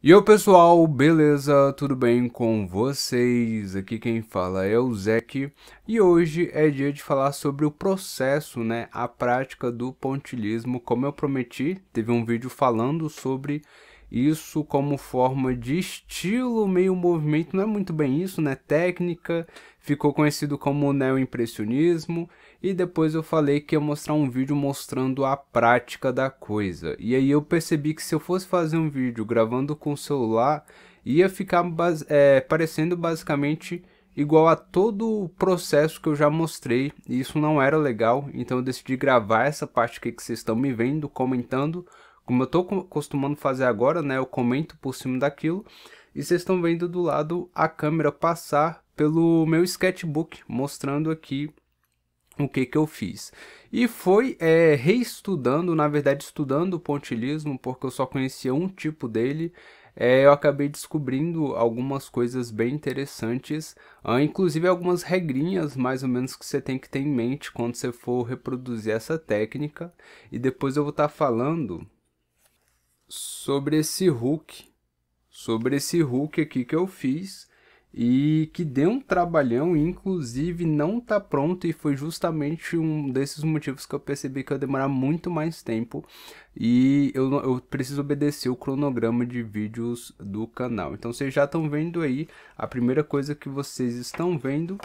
E aí pessoal, beleza? Tudo bem com vocês? Aqui quem fala é o Zek e hoje é dia de falar sobre o processo, né? A prática do pontilismo, como eu prometi, teve um vídeo falando sobre isso como forma de estilo, meio movimento, não é muito bem isso, né? Técnica ficou conhecido como neoimpressionismo, e depois eu falei que ia mostrar um vídeo mostrando a prática da coisa. E aí eu percebi que se eu fosse fazer um vídeo gravando com o celular, ia ficar é, parecendo basicamente igual a todo o processo que eu já mostrei, e isso não era legal, então eu decidi gravar essa parte aqui que vocês estão me vendo, comentando, como eu estou costumando fazer agora, né, eu comento por cima daquilo, e vocês estão vendo do lado a câmera passar pelo meu sketchbook, mostrando aqui o que, que eu fiz. E foi é, reestudando, na verdade estudando o pontilismo, porque eu só conhecia um tipo dele, é, eu acabei descobrindo algumas coisas bem interessantes, ah, inclusive algumas regrinhas mais ou menos que você tem que ter em mente quando você for reproduzir essa técnica. E depois eu vou estar tá falando sobre esse hook, sobre esse hook aqui que eu fiz, e que deu um trabalhão e inclusive não tá pronto e foi justamente um desses motivos que eu percebi que eu demorar muito mais tempo e eu, eu preciso obedecer o cronograma de vídeos do canal. Então vocês já estão vendo aí, a primeira coisa que vocês estão vendo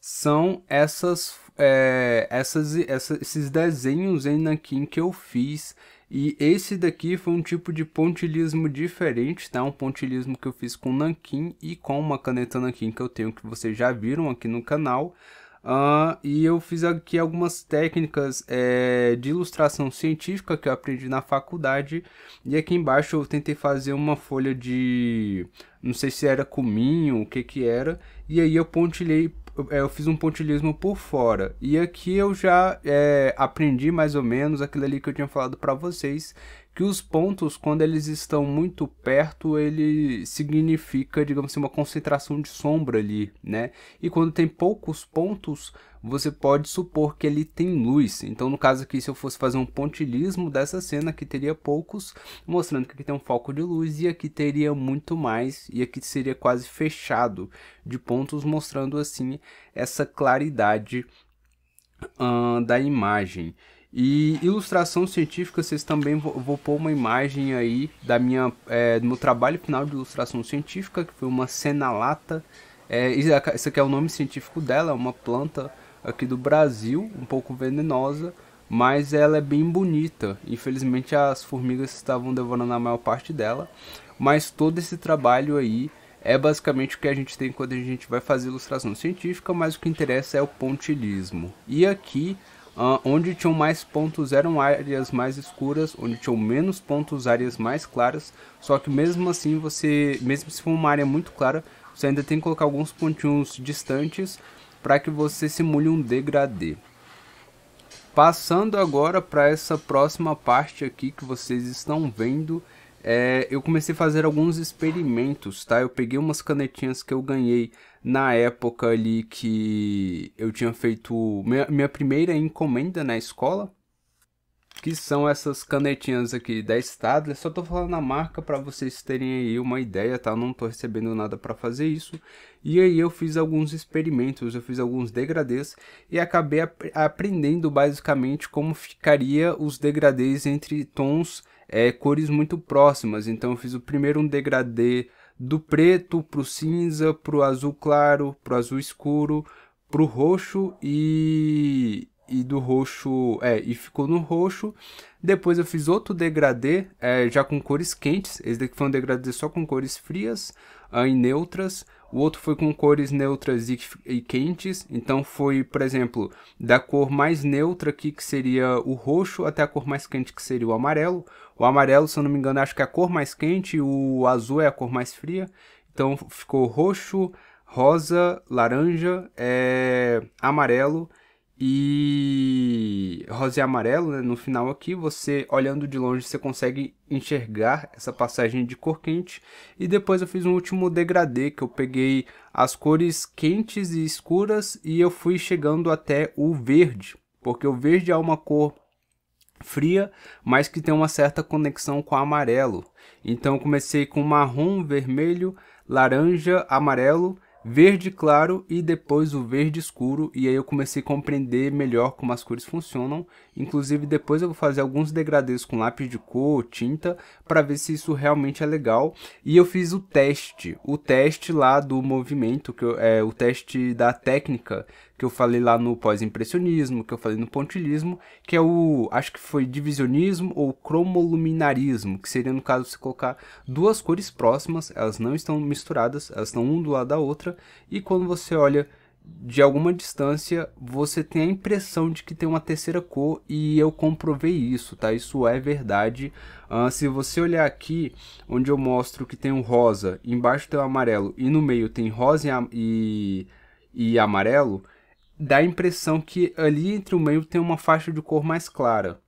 são essas, é, essas, essa, esses desenhos em nanquim que eu fiz e esse daqui foi um tipo de pontilhismo diferente, tá? Um pontilhismo que eu fiz com nanquim e com uma caneta nanquim que eu tenho, que vocês já viram aqui no canal. Uh, e eu fiz aqui algumas técnicas é, de ilustração científica que eu aprendi na faculdade. E aqui embaixo eu tentei fazer uma folha de. Não sei se era cominho, o que que era. E aí eu pontilhei é, eu fiz um pontilhismo por fora. E aqui eu já é, aprendi mais ou menos aquilo ali que eu tinha falado para vocês, que os pontos, quando eles estão muito perto, ele significa, digamos assim, uma concentração de sombra ali, né? E quando tem poucos pontos, você pode supor que ele tem luz. Então, no caso aqui, se eu fosse fazer um pontilhismo dessa cena, aqui teria poucos, mostrando que aqui tem um foco de luz e aqui teria muito mais, e aqui seria quase fechado de pontos, mostrando assim essa claridade uh, da imagem. E ilustração científica, vocês também vou, vou pôr uma imagem aí da minha, é, do meu trabalho final de ilustração científica, que foi uma senalata. É, é, isso aqui é o nome científico dela, é uma planta aqui do Brasil, um pouco venenosa, mas ela é bem bonita. Infelizmente as formigas estavam devorando a maior parte dela, mas todo esse trabalho aí é basicamente o que a gente tem quando a gente vai fazer ilustração científica, mas o que interessa é o pontilismo. E aqui, ah, onde tinham mais pontos eram áreas mais escuras, onde tinham menos pontos áreas mais claras, só que mesmo assim você, mesmo se for uma área muito clara, você ainda tem que colocar alguns pontinhos distantes para que você simule um degradê. Passando agora para essa próxima parte aqui que vocês estão vendo, é, eu comecei a fazer alguns experimentos, tá? Eu peguei umas canetinhas que eu ganhei na época ali que eu tinha feito minha, minha primeira encomenda na escola, que são essas canetinhas aqui da Stadler. Só tô falando a marca para vocês terem aí uma ideia, tá? Eu não tô recebendo nada para fazer isso. E aí eu fiz alguns experimentos, eu fiz alguns degradês e acabei ap aprendendo basicamente como ficaria os degradês entre tons, é, cores muito próximas. Então eu fiz o primeiro um degradê do preto pro cinza, pro azul claro, pro azul escuro, pro roxo e e do roxo, é, e ficou no roxo. Depois eu fiz outro degradê, é, já com cores quentes, esse daqui foi um degradê só com cores frias ah, e neutras. O outro foi com cores neutras e, e quentes, então foi, por exemplo, da cor mais neutra aqui, que seria o roxo, até a cor mais quente, que seria o amarelo. O amarelo, se eu não me engano, acho que é a cor mais quente, o azul é a cor mais fria. Então ficou roxo, rosa, laranja, é, amarelo e rosa e amarelo, né? no final aqui, você olhando de longe, você consegue enxergar essa passagem de cor quente. E depois eu fiz um último degradê, que eu peguei as cores quentes e escuras e eu fui chegando até o verde, porque o verde é uma cor fria, mas que tem uma certa conexão com o amarelo. Então comecei com marrom, vermelho, laranja, amarelo verde claro e depois o verde escuro, e aí eu comecei a compreender melhor como as cores funcionam. Inclusive, depois eu vou fazer alguns degradês com lápis de cor, tinta, para ver se isso realmente é legal. E eu fiz o teste, o teste lá do movimento, que eu, é o teste da técnica, que eu falei lá no pós-impressionismo, que eu falei no pontilismo, que é o, acho que foi divisionismo ou cromoluminarismo, que seria no caso você colocar duas cores próximas, elas não estão misturadas, elas estão um do lado da outra, e quando você olha de alguma distância, você tem a impressão de que tem uma terceira cor, e eu comprovei isso, tá? Isso é verdade. Uh, se você olhar aqui, onde eu mostro que tem um rosa, embaixo tem o um amarelo, e no meio tem rosa e, e, e amarelo, dá a impressão que ali entre o meio tem uma faixa de cor mais clara.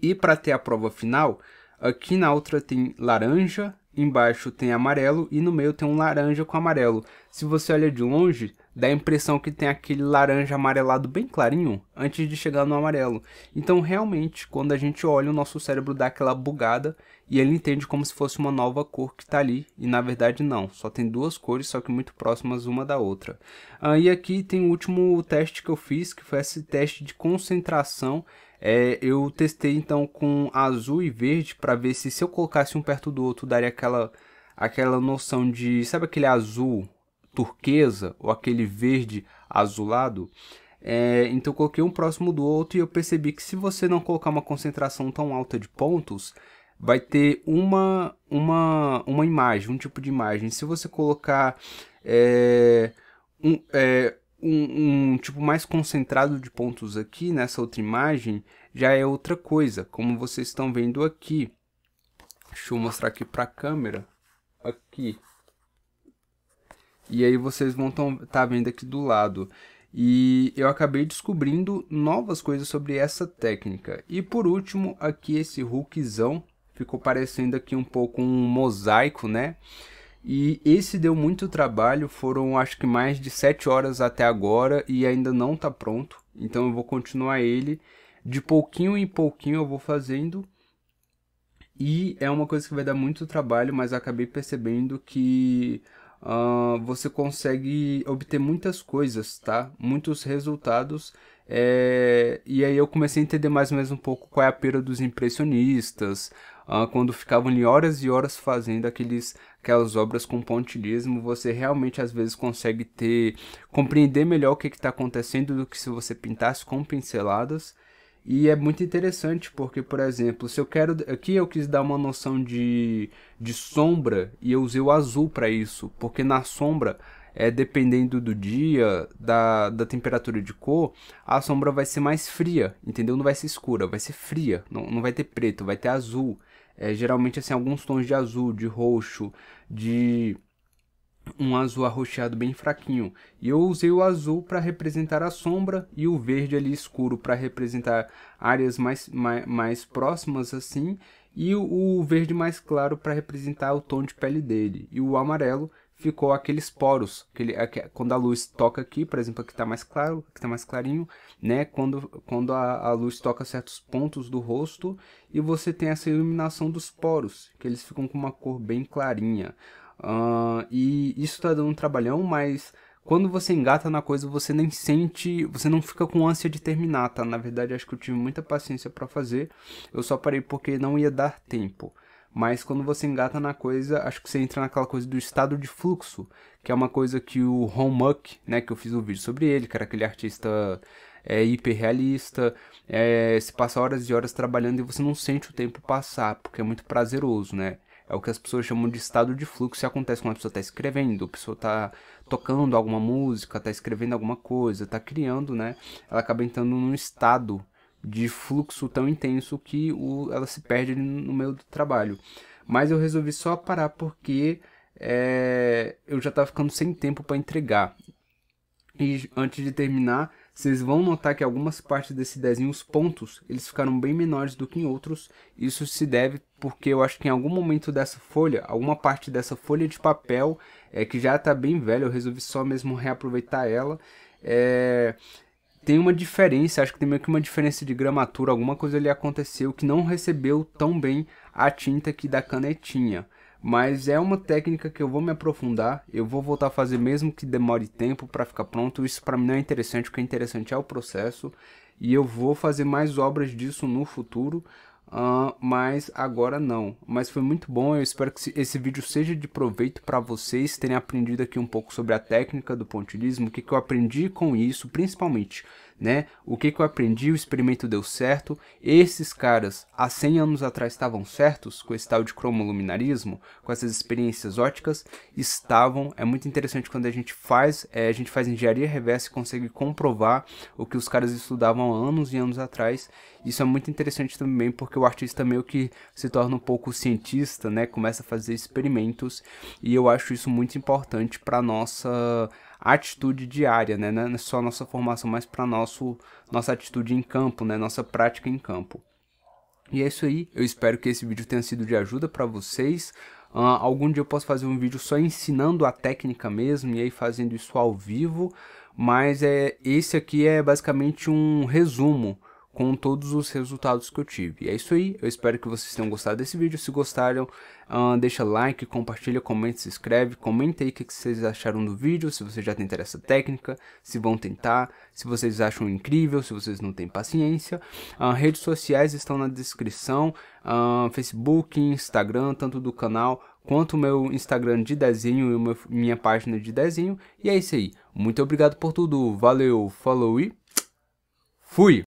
E para ter a prova final, aqui na outra tem laranja, embaixo tem amarelo e no meio tem um laranja com amarelo. Se você olha de longe, dá a impressão que tem aquele laranja amarelado bem clarinho antes de chegar no amarelo. Então, realmente, quando a gente olha, o nosso cérebro dá aquela bugada e ele entende como se fosse uma nova cor que está ali, e na verdade não, só tem duas cores, só que muito próximas uma da outra. Ah, e aqui tem o último teste que eu fiz, que foi esse teste de concentração, é, eu testei então com azul e verde para ver se se eu colocasse um perto do outro daria aquela, aquela noção de, sabe aquele azul turquesa ou aquele verde azulado. É, então eu coloquei um próximo do outro e eu percebi que se você não colocar uma concentração tão alta de pontos, vai ter uma, uma, uma imagem, um tipo de imagem. Se você colocar é, um, é, um, um, tipo mais concentrado de pontos aqui nessa outra imagem, já é outra coisa, como vocês estão vendo aqui. Deixa eu mostrar aqui para a câmera. Aqui. E aí vocês vão estar tá vendo aqui do lado. E eu acabei descobrindo novas coisas sobre essa técnica. E por último, aqui esse hookzão. Ficou parecendo aqui um pouco um mosaico, né? E esse deu muito trabalho, foram acho que mais de 7 horas até agora e ainda não está pronto. Então eu vou continuar ele de pouquinho em pouquinho eu vou fazendo. E é uma coisa que vai dar muito trabalho, mas acabei percebendo que uh, você consegue obter muitas coisas, tá? Muitos resultados. É... E aí eu comecei a entender mais ou menos um pouco qual é a perda dos impressionistas, uh, quando ficavam ali horas e horas fazendo aqueles, aquelas obras com pontilhismo, você realmente às vezes consegue ter, compreender melhor o que está acontecendo do que se você pintasse com pinceladas. E é muito interessante porque, por exemplo, se eu quero. Aqui eu quis dar uma noção de, de sombra e eu usei o azul para isso, porque na sombra é, dependendo do dia, da, da temperatura de cor, a sombra vai ser mais fria, entendeu? Não vai ser escura, vai ser fria, não, não vai ter preto, vai ter azul. É, geralmente, assim, alguns tons de azul, de roxo, de um azul arroxeado bem fraquinho. E eu usei o azul para representar a sombra e o verde ali escuro para representar áreas mais, mais, mais, próximas assim. E o, o verde mais claro para representar o tom de pele dele. E o amarelo ficou aqueles poros, aquele, quando a luz toca aqui, por exemplo, aqui está mais claro, aqui está mais clarinho, né? Quando, quando a, a, luz toca certos pontos do rosto e você tem essa iluminação dos poros, que eles ficam com uma cor bem clarinha. Uh, e isso tá dando um trabalhão, mas quando você engata na coisa, você nem sente, você não fica com ânsia de terminar, tá? Na verdade, acho que eu tive muita paciência para fazer, eu só parei porque não ia dar tempo. Mas quando você engata na coisa, acho que você entra naquela coisa do estado de fluxo, que é uma coisa que o Ron né, que eu fiz um vídeo sobre ele, que era aquele artista é, hiperrealista, é, se passa horas e horas trabalhando e você não sente o tempo passar, porque é muito prazeroso, né? É o que as pessoas chamam de estado de fluxo e acontece quando a pessoa está escrevendo, a pessoa está tocando alguma música, está escrevendo alguma coisa, está criando, né? Ela acaba entrando num estado de fluxo tão intenso que o, ela se perde no meio do trabalho. Mas eu resolvi só parar porque é, eu já estava ficando sem tempo para entregar. E antes de terminar, vocês vão notar que algumas partes desse desenho, os pontos, eles ficaram bem menores do que em outros. Isso se deve porque eu acho que em algum momento dessa folha, alguma parte dessa folha de papel, é, que já está bem velha, eu resolvi só mesmo reaproveitar ela, é, tem uma diferença, acho que tem meio que uma diferença de gramatura, alguma coisa ali aconteceu que não recebeu tão bem a tinta que da canetinha. Mas é uma técnica que eu vou me aprofundar, eu vou voltar a fazer mesmo que demore tempo para ficar pronto. Isso para mim não é interessante, o que é interessante é o processo e eu vou fazer mais obras disso no futuro. Uh, mas agora não. Mas foi muito bom, eu espero que esse vídeo seja de proveito para vocês terem aprendido aqui um pouco sobre a técnica do pontilhismo, o que, que eu aprendi com isso, principalmente né? O que, que eu aprendi, o experimento deu certo. Esses caras há 100 anos atrás estavam certos com esse tal de cromoluminarismo, com essas experiências óticas, estavam. É muito interessante quando a gente faz, é, a gente faz engenharia reversa e consegue comprovar o que os caras estudavam há anos e anos atrás. Isso é muito interessante também porque o artista meio que se torna um pouco cientista, né? Começa a fazer experimentos e eu acho isso muito importante para nossa atitude diária, né? Não é só nossa formação, mas para nosso nossa atitude em campo, né? Nossa prática em campo. E é isso aí. Eu espero que esse vídeo tenha sido de ajuda para vocês. Uh, algum dia eu posso fazer um vídeo só ensinando a técnica mesmo e aí fazendo isso ao vivo, mas é esse aqui é basicamente um resumo com todos os resultados que eu tive. é isso aí, eu espero que vocês tenham gostado desse vídeo. Se gostaram, uh, deixa like, compartilha, comenta, se inscreve, comenta aí o que, vocês acharam do vídeo, se vocês já tentaram essa técnica, se vão tentar, se vocês acham incrível, se vocês não têm paciência. Uh, redes sociais estão na descrição, uh, Facebook, Instagram, tanto do canal quanto o meu Instagram de desenho e minha página de desenho. E é isso aí. Muito obrigado por tudo. Valeu, falou e fui!